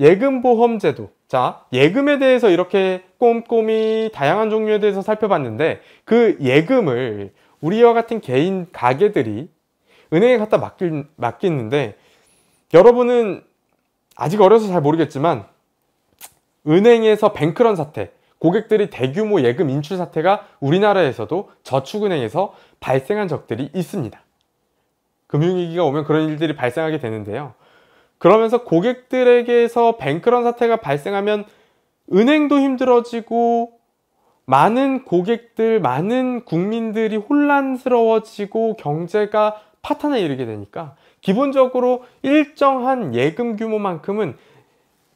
예금보험제도 자 예금에 대해서 이렇게 꼼꼼히 다양한 종류에 대해서 살펴봤는데 그 예금을 우리와 같은 개인 가게들이 은행에 갖다 맡긴, 맡기는데 여러분은 아직 어려서 잘 모르겠지만 은행에서 뱅크런 사태 고객들이 대규모 예금 인출 사태가 우리나라에서도 저축은행에서 발생한 적들이 있습니다 금융위기가 오면 그런 일들이 발생하게 되는데요 그러면서 고객들에게서 뱅크런 사태가 발생하면 은행도 힘들어지고 많은 고객들, 많은 국민들이 혼란스러워지고 경제가 파탄에 이르게 되니까 기본적으로 일정한 예금 규모만큼은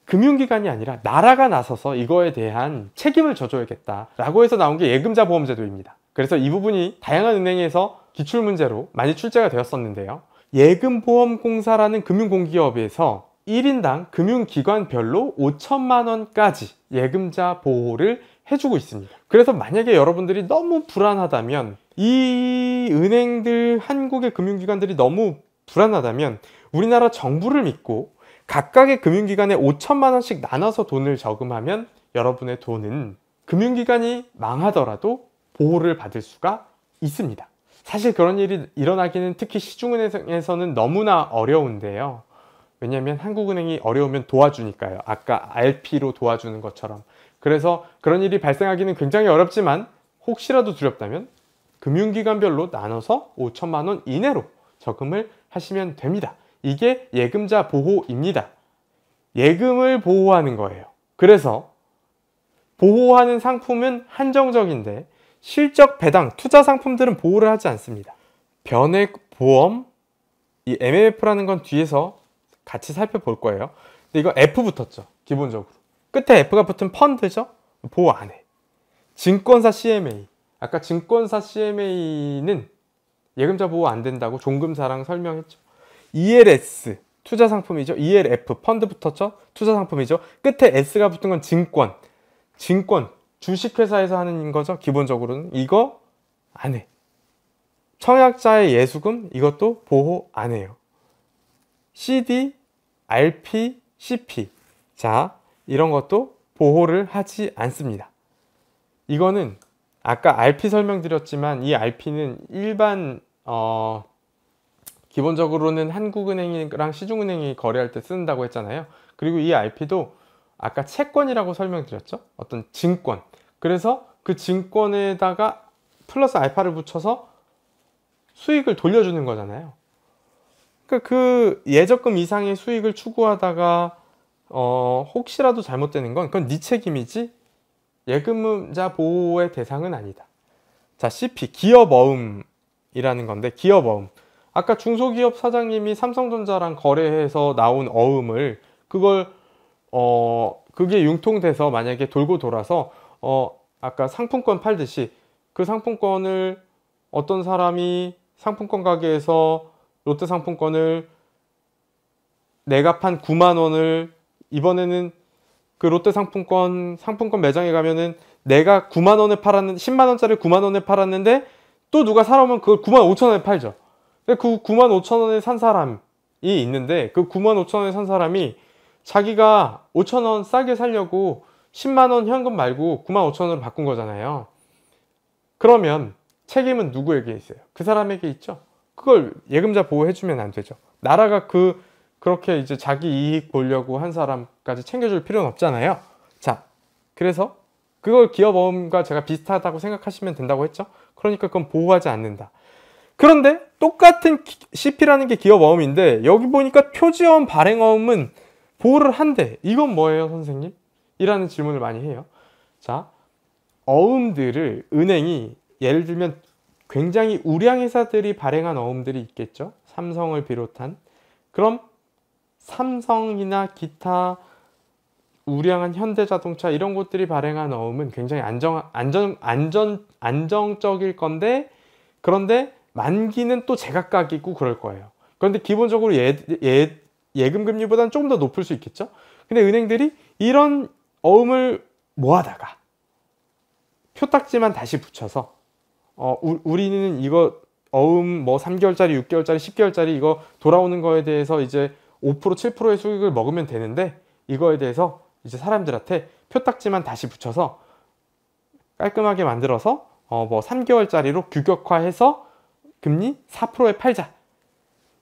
금융기관이 아니라 나라가 나서서 이거에 대한 책임을 져줘야겠다라고 해서 나온 게 예금자 보험제도입니다. 그래서 이 부분이 다양한 은행에서 기출문제로 많이 출제가 되었었는데요. 예금보험공사라는 금융공기업에서 1인당 금융기관별로 5천만 원까지 예금자 보호를 해주고 있습니다. 그래서 만약에 여러분들이 너무 불안하다면 이 은행들 한국의 금융기관들이 너무 불안하다면 우리나라 정부를 믿고 각각의 금융기관에 5천만 원씩 나눠서 돈을 저금하면 여러분의 돈은 금융기관이 망하더라도 보호를 받을 수가 있습니다. 사실 그런 일이 일어나기는 특히 시중은행에서는 너무나 어려운데요. 왜냐하면 한국은행이 어려우면 도와주니까요. 아까 RP로 도와주는 것처럼. 그래서 그런 일이 발생하기는 굉장히 어렵지만 혹시라도 두렵다면 금융기관별로 나눠서 5천만 원 이내로 적금을 하시면 됩니다. 이게 예금자 보호입니다. 예금을 보호하는 거예요. 그래서 보호하는 상품은 한정적인데 실적 배당, 투자 상품들은 보호를 하지 않습니다. 변액 보험, 이 MMF라는 건 뒤에서 같이 살펴볼 거예요. 근데 이거 F 붙었죠, 기본적으로. 끝에 F가 붙은 펀드죠? 보호 안 해. 증권사 CMA. 아까 증권사 CMA는 예금자 보호 안 된다고 종금사랑 설명했죠. ELS, 투자 상품이죠. ELF, 펀드 붙었죠? 투자 상품이죠. 끝에 S가 붙은 건 증권. 증권, 주식회사에서 하는 거죠. 기본적으로는 이거 안 해. 청약자의 예수금 이것도 보호 안 해요. CD, RP, CP 자 이런 것도 보호를 하지 않습니다. 이거는 아까 RP 설명드렸지만 이 RP는 일반 어, 기본적으로는 한국은행이랑 시중은행이 거래할 때 쓴다고 했잖아요. 그리고 이 RP도 아까 채권이라고 설명드렸죠. 어떤 증권 그래서 그 증권에다가 플러스 알파를 붙여서 수익을 돌려주는 거잖아요. 그러니까 그 예적금 이상의 수익을 추구하다가 어, 혹시라도 잘못되는 건 그건 네 책임이지 예금자 보호의 대상은 아니다. 자, CP 기업 어음이라는 건데 기업 어음. 아까 중소기업 사장님이 삼성전자랑 거래해서 나온 어음을 그걸 어 그게 융통돼서 만약에 돌고 돌아서 어, 아까 상품권 팔듯이 그 상품권을 어떤 사람이 상품권 가게에서 롯데 상품권을 내가 판 9만 원을 이번에는 그 롯데 상품권 상품권 매장에 가면은 내가 9만 원에 팔았는 10만 원짜리 9만 원에 팔았는데 또 누가 사려면 그걸 9만 5천 원에 팔죠. 근데 그 9만 5천 원에 산 사람이 있는데 그 9만 5천 원에 산 사람이 자기가 5천 원 싸게 살려고 10만원 현금 말고 9만 5천원으로 바꾼 거잖아요 그러면 책임은 누구에게 있어요? 그 사람에게 있죠 그걸 예금자 보호해주면 안 되죠 나라가 그 그렇게 이제 자기 이익 보려고 한 사람까지 챙겨줄 필요는 없잖아요 자 그래서 그걸 기업어음과 제가 비슷하다고 생각하시면 된다고 했죠 그러니까 그건 보호하지 않는다 그런데 똑같은 CP라는 게 기업어음인데 여기 보니까 표지어음 발행어음은 보호를 한대 이건 뭐예요 선생님? 이라는 질문을 많이 해요. 자, 어음들을 은행이 예를 들면 굉장히 우량 회사들이 발행한 어음들이 있겠죠. 삼성을 비롯한. 그럼 삼성이나 기타 우량한 현대자동차 이런 곳들이 발행한 어음은 굉장히 안정 안전 안전 안정적일 건데 그런데 만기는 또 제각각이고 그럴 거예요. 그런데 기본적으로 예, 예, 예금 금리보다는 조금 더 높을 수 있겠죠. 근데 은행들이 이런 어음을 모아다가 표딱지만 다시 붙여서 어, 우, 리는 이거 어음 뭐 3개월짜리, 6개월짜리, 10개월짜리 이거 돌아오는 거에 대해서 이제 5% 7%의 수익을 먹으면 되는데 이거에 대해서 이제 사람들한테 표딱지만 다시 붙여서 깔끔하게 만들어서 어, 뭐 3개월짜리로 규격화해서 금리 4%에 팔자.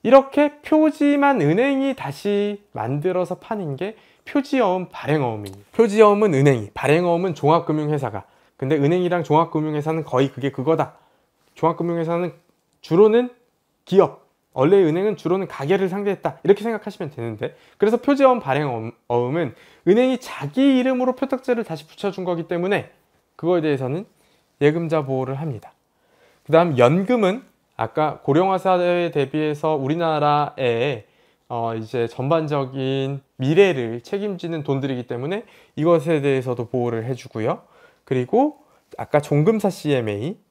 이렇게 표지만 은행이 다시 만들어서 파는 게 표지어음, 발행어음입니다. 표지어음은 은행이, 발행어음은 종합금융회사가. 근데 은행이랑 종합금융회사는 거의 그게 그거다. 종합금융회사는 주로는 기업, 원래 은행은 주로는 가게를 상대했다 이렇게 생각하시면 되는데 그래서 표지어음 발행어음은 은행이 자기 이름으로 표탁제를 다시 붙여준 거기 때문에 그거에 대해서는 예금자 보호를 합니다 그 다음 연금은 아까 고령화 사회에 대비해서 우리나라에 어 이제 전반적인 미래를 책임지는 돈들이기 때문에 이것에 대해서도 보호를 해주고요. 그리고 아까 종금사 CMA